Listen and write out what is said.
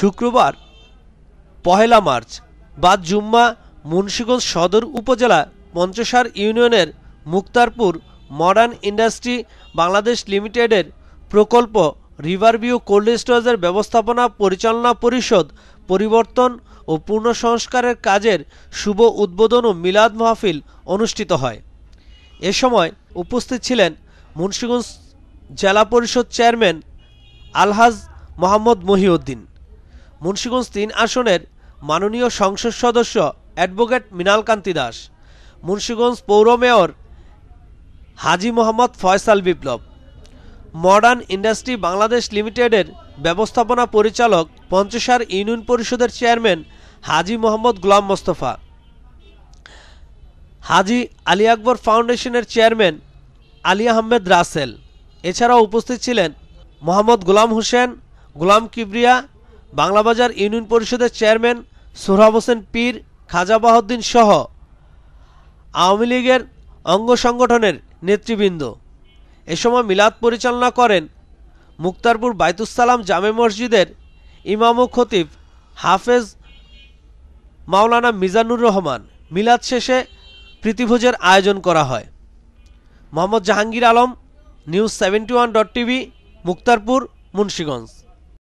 শুক্রবার পহেলা মার্চ বাদ জুম্মা মুন্সীগঞ্জ সদর উপজেলা পঞ্চসার ইউনিয়নের মুক্তারপুর মডার্ন ইন্ডাস্ট্রি বাংলাদেশ লিমিটেডের প্রকল্প রিভারভিউ কোল্ড স্টোরেজের ব্যবস্থাপনা পরিচালনা পরিষদ পরিবর্তন ও পুনঃসংস্কারের কাজের শুভ উদ্বোধন ও মিলাদ মাহফিল অনুষ্ঠিত হয় এ সময় উপস্থিত ছিলেন মুন্সীগঞ্জ জেলা পরিষদ চেয়ারম্যান আলহাজ মোহাম্মদ মহিউদ্দিন মুন্সীগঞ্জ তিন আসনের মাননীয় সংসদ সদস্য অ্যাডভোকেট মৃণালকান্তি দাস মুন্সীগঞ্জ পৌর mayor Haji Mohammad Faisal Biplob modern industry Bangladesh লিমিটেডের ব্যবস্থাপনা পরিচালক পঞ্চসার ইউনিয়ন পরিষদের চেয়ারম্যান হাজি মোহাম্মদ গুলাম মোস্তফা হাজি আলী আকবর ফাউন্ডেশনের চেয়ারম্যান আলী আহমেদ রাসেল এছাড়াও উপস্থিত ছিলেন মোহাম্মদ গোলাম হোসেন গোলাম কিবরিয়া বাংলাবাজার ইউনিয়ন পরিষদের চেয়ারম্যান সোহরাব হোসেন পীর খাজা বাহদ্দিন সহ আওয়ামী লীগের অঙ্গ সংগঠনের নেতৃবৃন্দ এ সময় মিলাদ পরিচালনা করেন মুক্তারপুর বাইতুসালাম জামে মসজিদের ইমাম ও খতিব হাফেজ মাওলানা মিজানুর রহমান মিলাদ শেষে প্রীতিভোজের আয়োজন করা হয় Mohammad Jahangir Alam news seventy one dot TV Muktarpur Munshiganj